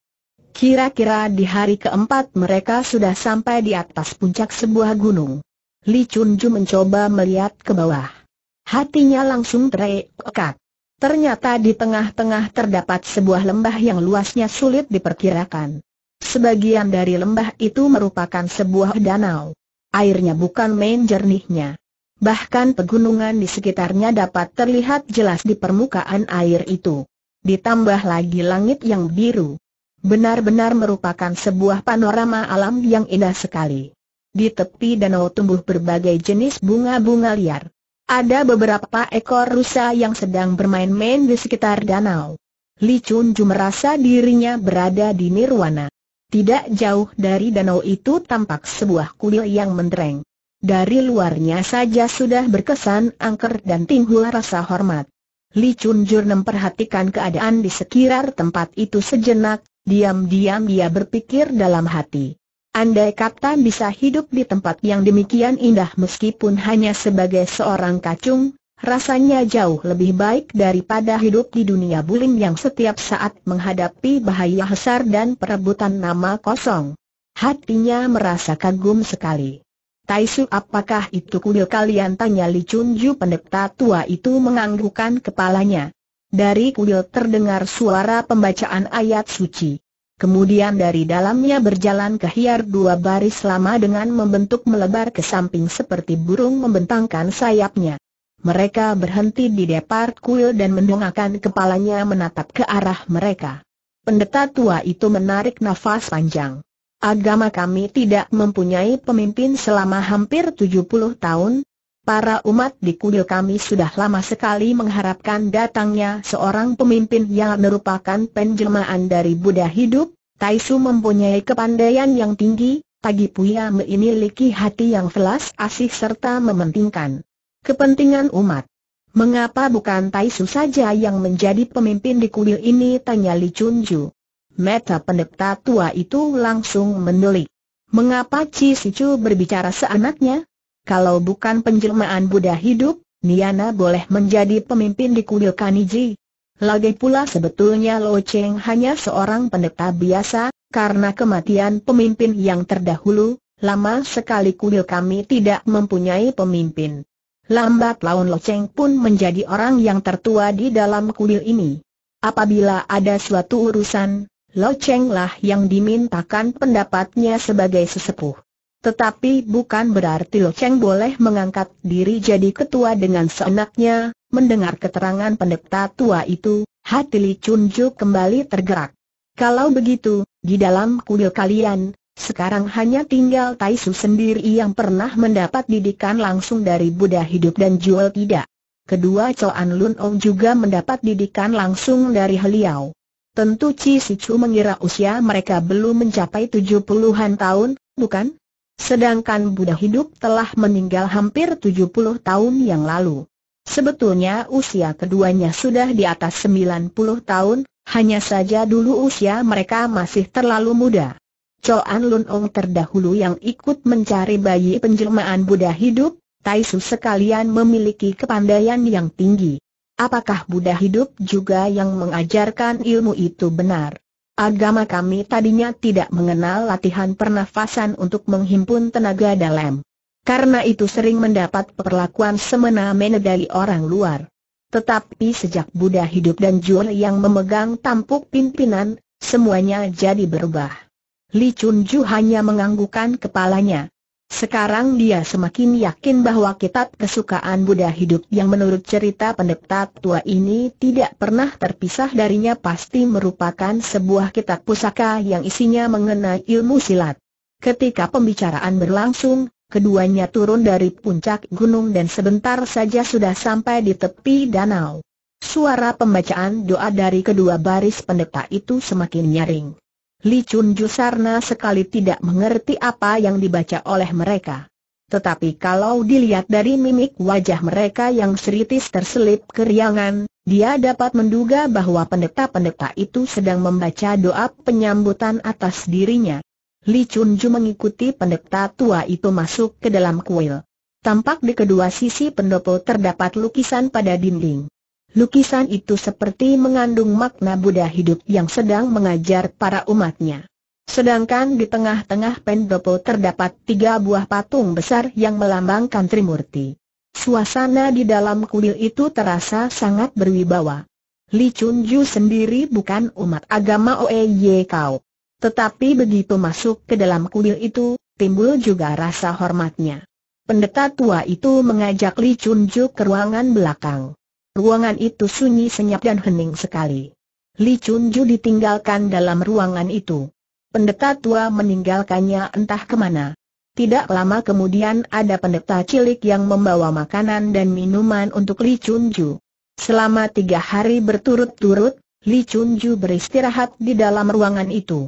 Kira-kira di hari keempat mereka sudah sampai di atas puncak sebuah gunung. Li Chunju mencoba melihat ke bawah. Hatinya langsung terekat. Ternyata di tengah-tengah terdapat sebuah lembah yang luasnya sulit diperkirakan. Sebagian dari lembah itu merupakan sebuah danau. Airnya bukan main jernihnya bahkan pegunungan di sekitarnya dapat terlihat jelas di permukaan air itu. Ditambah lagi langit yang biru. Benar-benar merupakan sebuah panorama alam yang indah sekali. Di tepi danau tumbuh berbagai jenis bunga-bunga liar. Ada beberapa ekor rusa yang sedang bermain-main di sekitar danau. Li Chun Ju merasa dirinya berada di Nirwana. Tidak jauh dari danau itu tampak sebuah kuil yang mentereng. Dari luarnya saja sudah berkesan angker dan timbul rasa hormat. Li Chun memperhatikan keadaan di sekitar tempat itu sejenak, diam-diam ia berpikir dalam hati. Andai kata bisa hidup di tempat yang demikian indah meskipun hanya sebagai seorang kacung, rasanya jauh lebih baik daripada hidup di dunia bulim yang setiap saat menghadapi bahaya besar dan perebutan nama kosong. Hatinya merasa kagum sekali. Taisu apakah itu kuil kalian tanya Li Chunju pendeta tua itu menganggukkan kepalanya. Dari kuil terdengar suara pembacaan ayat suci. Kemudian dari dalamnya berjalan ke hiar dua baris lama dengan membentuk melebar ke samping seperti burung membentangkan sayapnya. Mereka berhenti di depart kuil dan mendongakkan kepalanya menatap ke arah mereka. Pendeta tua itu menarik nafas panjang. Agama kami tidak mempunyai pemimpin selama hampir 70 tahun. Para umat di kuil kami sudah lama sekali mengharapkan datangnya seorang pemimpin yang merupakan penjelmaan dari Buddha hidup. Taisu mempunyai kepandaian yang tinggi, Tagi Puya memiliki hati yang velas asih serta mementingkan kepentingan umat. Mengapa bukan Taisu saja yang menjadi pemimpin di kuil ini? Tanya Li Chunju. Meta pendeta tua itu langsung mendelik. Mengapa Ci Sicu berbicara seanaknya? Kalau bukan penjelmaan Buddha hidup, Niana boleh menjadi pemimpin di kuil Kaniji. Lagi pula sebetulnya Lo Cheng hanya seorang pendeta biasa, karena kematian pemimpin yang terdahulu, lama sekali kuil kami tidak mempunyai pemimpin. Lambat laun Lo Cheng pun menjadi orang yang tertua di dalam kuil ini. Apabila ada suatu urusan, Lo Cheng lah yang dimintakan pendapatnya sebagai sesepuh. Tetapi bukan berarti Lo Cheng boleh mengangkat diri jadi ketua dengan seenaknya, mendengar keterangan pendeta tua itu, hati Li Chunju kembali tergerak. Kalau begitu, di dalam kuil kalian, sekarang hanya tinggal Tai Su sendiri yang pernah mendapat didikan langsung dari Buddha hidup dan jual tidak. Kedua Choan Lun Ong juga mendapat didikan langsung dari Heliau. Tentu Ci Sichu mengira usia mereka belum mencapai tujuh puluhan tahun, bukan? Sedangkan Buddha hidup telah meninggal hampir tujuh puluh tahun yang lalu. Sebetulnya usia keduanya sudah di atas sembilan puluh tahun, hanya saja dulu usia mereka masih terlalu muda. Coan Lun Ong terdahulu yang ikut mencari bayi penjelmaan Buddha hidup, Tai Su sekalian memiliki kepandaian yang tinggi. Apakah Buddha hidup juga yang mengajarkan ilmu itu benar? Agama kami tadinya tidak mengenal latihan pernafasan untuk menghimpun tenaga dalam. Karena itu sering mendapat perlakuan semena-mena dari orang luar. Tetapi sejak Buddha hidup dan Jul yang memegang tampuk pimpinan, semuanya jadi berubah. Li Chun Ju hanya menganggukkan kepalanya. Sekarang dia semakin yakin bahwa kitab kesukaan Buddha hidup yang menurut cerita pendeta tua ini tidak pernah terpisah darinya pasti merupakan sebuah kitab pusaka yang isinya mengenai ilmu silat. Ketika pembicaraan berlangsung, keduanya turun dari puncak gunung dan sebentar saja sudah sampai di tepi danau. Suara pembacaan doa dari kedua baris pendeta itu semakin nyaring. Li Chun Jusarna sekali tidak mengerti apa yang dibaca oleh mereka. Tetapi kalau dilihat dari mimik wajah mereka yang seritis terselip keriangan, dia dapat menduga bahwa pendeta-pendeta itu sedang membaca doa penyambutan atas dirinya. Li Chun Ju mengikuti pendeta tua itu masuk ke dalam kuil. Tampak di kedua sisi pendopo terdapat lukisan pada dinding lukisan itu seperti mengandung makna Buddha hidup yang sedang mengajar para umatnya. Sedangkan di tengah-tengah pendopo terdapat tiga buah patung besar yang melambangkan Trimurti. Suasana di dalam kuil itu terasa sangat berwibawa. Li Chunju sendiri bukan umat agama Oeye Kau. Tetapi begitu masuk ke dalam kuil itu, timbul juga rasa hormatnya. Pendeta tua itu mengajak Li Chunju ke ruangan belakang. Ruangan itu sunyi senyap dan hening sekali. Li Chunju ditinggalkan dalam ruangan itu. Pendeta tua meninggalkannya entah kemana. Tidak lama kemudian ada pendeta cilik yang membawa makanan dan minuman untuk Li Chunju. Selama tiga hari berturut-turut, Li Chunju beristirahat di dalam ruangan itu.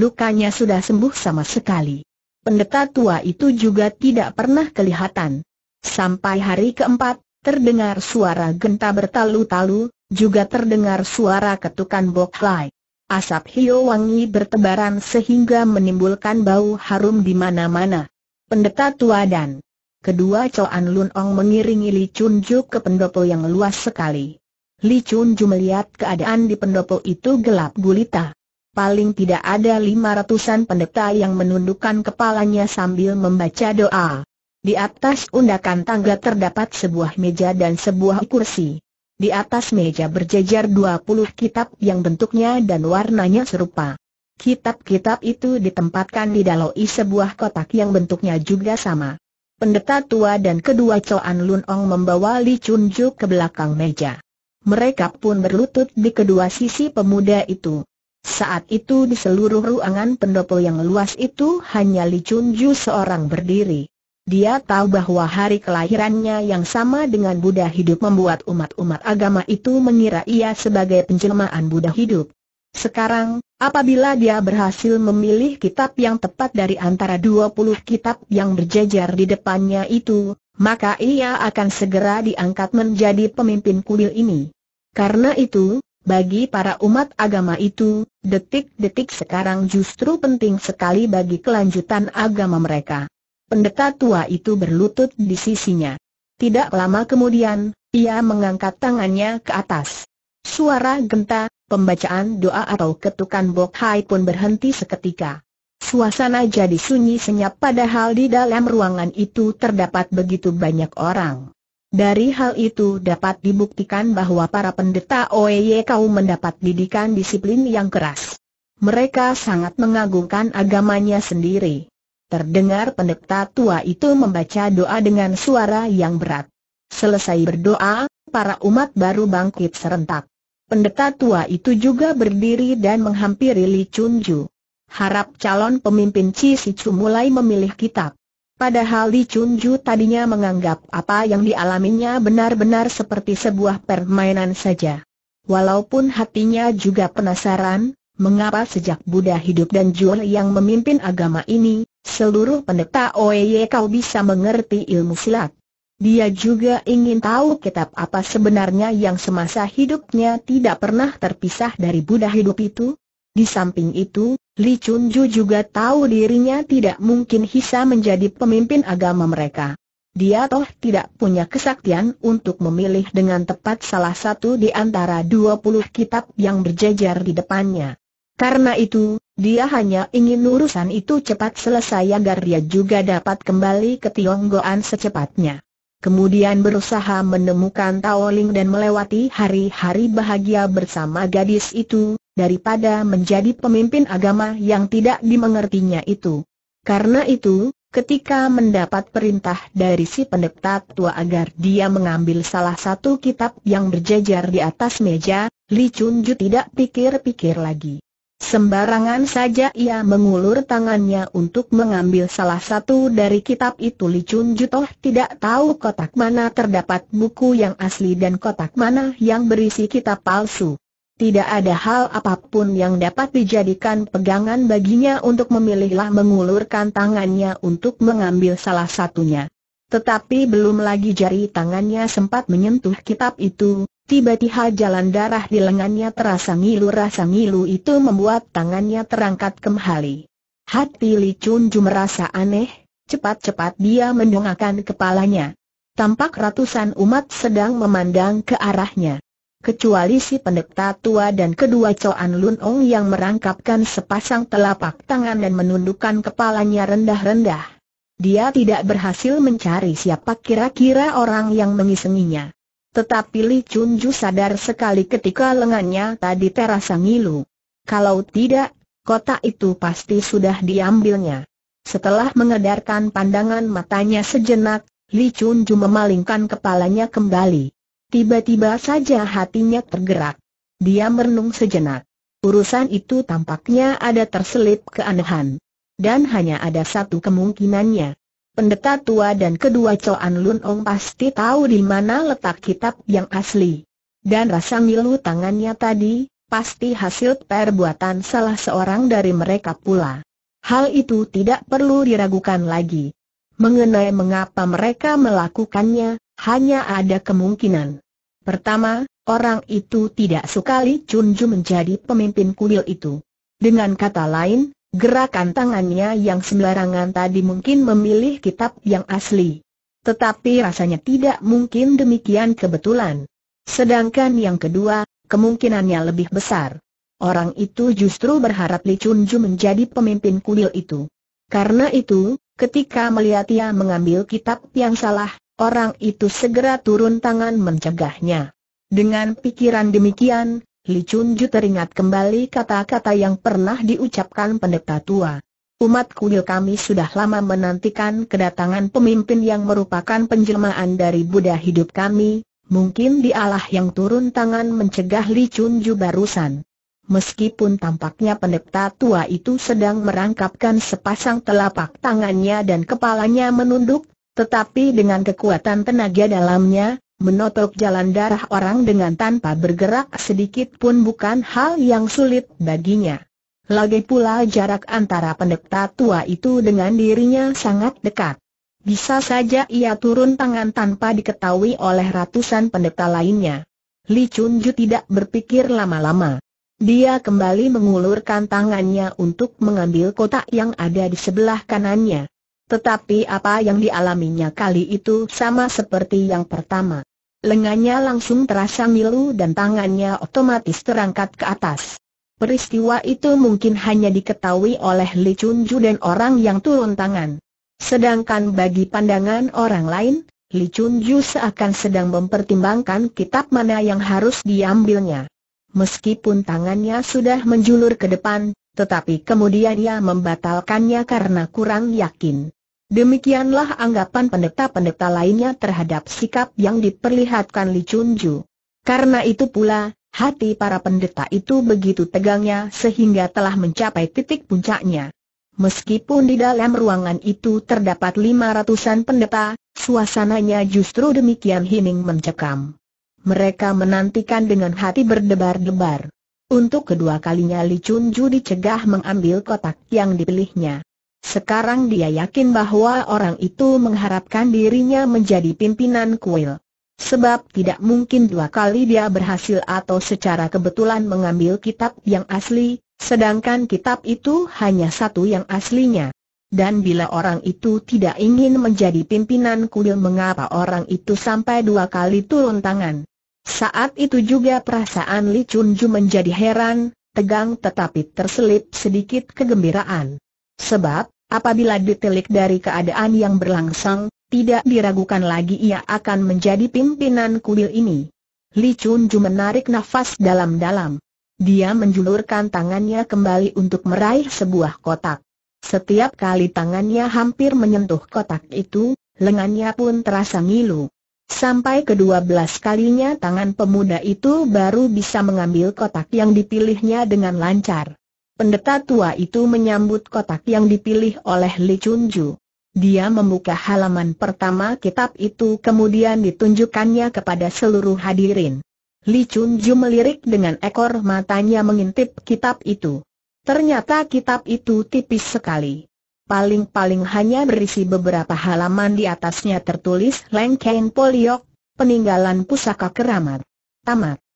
Lukanya sudah sembuh sama sekali. Pendeta tua itu juga tidak pernah kelihatan. Sampai hari keempat, Terdengar suara genta bertalu-talu, juga terdengar suara ketukan boklai. Asap hio wangi bertebaran sehingga menimbulkan bau harum di mana-mana. Pendeta tua dan kedua Coan Lun Ong mengiringi Li Chun Ju ke pendopo yang luas sekali. Li Chun Ju melihat keadaan di pendopo itu gelap gulita. Paling tidak ada lima ratusan pendeta yang menundukkan kepalanya sambil membaca doa. Di atas undakan tangga terdapat sebuah meja dan sebuah kursi. Di atas meja berjejer 20 kitab yang bentuknya dan warnanya serupa. Kitab-kitab itu ditempatkan di daloi sebuah kotak yang bentuknya juga sama. Pendeta tua dan kedua Coan Lun Ong membawa Li Chun Ju ke belakang meja. Mereka pun berlutut di kedua sisi pemuda itu. Saat itu di seluruh ruangan pendopo yang luas itu hanya Li Chun Ju seorang berdiri. Dia tahu bahwa hari kelahirannya yang sama dengan Buddha hidup membuat umat-umat agama itu mengira ia sebagai penjelmaan Buddha hidup. Sekarang, apabila dia berhasil memilih kitab yang tepat dari antara 20 kitab yang berjejer di depannya itu, maka ia akan segera diangkat menjadi pemimpin kuil ini. Karena itu, bagi para umat agama itu, detik-detik sekarang justru penting sekali bagi kelanjutan agama mereka pendeta tua itu berlutut di sisinya. Tidak lama kemudian, ia mengangkat tangannya ke atas. Suara genta, pembacaan doa atau ketukan Bok Hai pun berhenti seketika. Suasana jadi sunyi senyap padahal di dalam ruangan itu terdapat begitu banyak orang. Dari hal itu dapat dibuktikan bahwa para pendeta OEY kau mendapat didikan disiplin yang keras. Mereka sangat mengagungkan agamanya sendiri. Terdengar pendeta tua itu membaca doa dengan suara yang berat. Selesai berdoa, para umat baru bangkit serentak. Pendeta tua itu juga berdiri dan menghampiri Li Chunju. Harap calon pemimpin Chi Sichu mulai memilih kitab. Padahal Li Chunju tadinya menganggap apa yang dialaminya benar-benar seperti sebuah permainan saja. Walaupun hatinya juga penasaran, Mengapa sejak Buddha hidup dan Jual yang memimpin agama ini, seluruh pendeta Oye kau bisa mengerti ilmu silat? Dia juga ingin tahu kitab apa sebenarnya yang semasa hidupnya tidak pernah terpisah dari Buddha hidup itu? Di samping itu, Li Chunju juga tahu dirinya tidak mungkin bisa menjadi pemimpin agama mereka. Dia toh tidak punya kesaktian untuk memilih dengan tepat salah satu di antara 20 kitab yang berjajar di depannya. Karena itu, dia hanya ingin urusan itu cepat selesai agar dia juga dapat kembali ke Tionggoan secepatnya. Kemudian berusaha menemukan Taoling dan melewati hari-hari bahagia bersama gadis itu, daripada menjadi pemimpin agama yang tidak dimengertinya itu. Karena itu, ketika mendapat perintah dari si pendeta tua agar dia mengambil salah satu kitab yang berjajar di atas meja, Li Chun tidak pikir-pikir lagi. Sembarangan saja ia mengulur tangannya untuk mengambil salah satu dari kitab itu Li Chun Jutoh tidak tahu kotak mana terdapat buku yang asli dan kotak mana yang berisi kitab palsu. Tidak ada hal apapun yang dapat dijadikan pegangan baginya untuk memilihlah mengulurkan tangannya untuk mengambil salah satunya. Tetapi belum lagi jari tangannya sempat menyentuh kitab itu, Tiba-tiba jalan darah di lengannya terasa ngilu rasa ngilu itu membuat tangannya terangkat kembali. Hati Li Chun Ju merasa aneh, cepat-cepat dia mendongakkan kepalanya. Tampak ratusan umat sedang memandang ke arahnya. Kecuali si pendeta tua dan kedua Coan Lun Ong yang merangkapkan sepasang telapak tangan dan menundukkan kepalanya rendah-rendah. Dia tidak berhasil mencari siapa kira-kira orang yang mengisenginya. Tetapi Li Chunju sadar sekali ketika lengannya tadi terasa ngilu. Kalau tidak, kotak itu pasti sudah diambilnya. Setelah mengedarkan pandangan matanya sejenak, Li Chunju memalingkan kepalanya kembali. Tiba-tiba saja hatinya tergerak. Dia merenung sejenak. Urusan itu tampaknya ada terselip keanehan. Dan hanya ada satu kemungkinannya pendeta tua dan kedua Coan Lun Ong pasti tahu di mana letak kitab yang asli. Dan rasa ngilu tangannya tadi, pasti hasil perbuatan salah seorang dari mereka pula. Hal itu tidak perlu diragukan lagi. Mengenai mengapa mereka melakukannya, hanya ada kemungkinan. Pertama, orang itu tidak suka Li menjadi pemimpin kuil itu. Dengan kata lain, Gerakan tangannya yang sembarangan tadi mungkin memilih kitab yang asli. Tetapi rasanya tidak mungkin demikian kebetulan. Sedangkan yang kedua, kemungkinannya lebih besar. Orang itu justru berharap Li Chunju menjadi pemimpin kuil itu. Karena itu, ketika melihat ia mengambil kitab yang salah, orang itu segera turun tangan mencegahnya. Dengan pikiran demikian, Li Chunju teringat kembali kata-kata yang pernah diucapkan pendeta tua. Umat kuil kami sudah lama menantikan kedatangan pemimpin yang merupakan penjelmaan dari Buddha hidup kami, mungkin dialah yang turun tangan mencegah Li Chunju barusan. Meskipun tampaknya pendeta tua itu sedang merangkapkan sepasang telapak tangannya dan kepalanya menunduk, tetapi dengan kekuatan tenaga dalamnya, Menotok jalan darah orang dengan tanpa bergerak sedikit pun bukan hal yang sulit baginya. Lagi pula jarak antara pendekta tua itu dengan dirinya sangat dekat. Bisa saja ia turun tangan tanpa diketahui oleh ratusan pendekta lainnya. Li Chunju tidak berpikir lama-lama. Dia kembali mengulurkan tangannya untuk mengambil kotak yang ada di sebelah kanannya. Tetapi apa yang dialaminya kali itu sama seperti yang pertama. Lengannya langsung terasa milu dan tangannya otomatis terangkat ke atas. Peristiwa itu mungkin hanya diketahui oleh Li Chunju dan orang yang turun tangan. Sedangkan bagi pandangan orang lain, Li Chunju seakan sedang mempertimbangkan kitab mana yang harus diambilnya. Meskipun tangannya sudah menjulur ke depan, tetapi kemudian ia membatalkannya karena kurang yakin. Demikianlah anggapan pendeta-pendeta lainnya terhadap sikap yang diperlihatkan Li Chunju. Karena itu pula, hati para pendeta itu begitu tegangnya sehingga telah mencapai titik puncaknya. Meskipun di dalam ruangan itu terdapat lima ratusan pendeta, suasananya justru demikian hening mencekam. Mereka menantikan dengan hati berdebar-debar. Untuk kedua kalinya Li Chunju dicegah mengambil kotak yang dipilihnya. Sekarang dia yakin bahwa orang itu mengharapkan dirinya menjadi pimpinan kuil. Sebab tidak mungkin dua kali dia berhasil atau secara kebetulan mengambil kitab yang asli, sedangkan kitab itu hanya satu yang aslinya. Dan bila orang itu tidak ingin menjadi pimpinan kuil mengapa orang itu sampai dua kali turun tangan. Saat itu juga perasaan Li Chun menjadi heran, tegang tetapi terselip sedikit kegembiraan. Sebab, apabila ditelik dari keadaan yang berlangsung, tidak diragukan lagi ia akan menjadi pimpinan kuil ini. Li Chun Ju menarik nafas dalam-dalam. Dia menjulurkan tangannya kembali untuk meraih sebuah kotak. Setiap kali tangannya hampir menyentuh kotak itu, lengannya pun terasa ngilu. Sampai kedua belas kalinya tangan pemuda itu baru bisa mengambil kotak yang dipilihnya dengan lancar. Pendeta tua itu menyambut kotak yang dipilih oleh Li Chunju. Dia membuka halaman pertama kitab itu kemudian ditunjukkannya kepada seluruh hadirin. Li Chunju melirik dengan ekor matanya mengintip kitab itu. Ternyata kitab itu tipis sekali. Paling-paling hanya berisi beberapa halaman di atasnya tertulis Kain Poliok, peninggalan pusaka keramat. Tamat.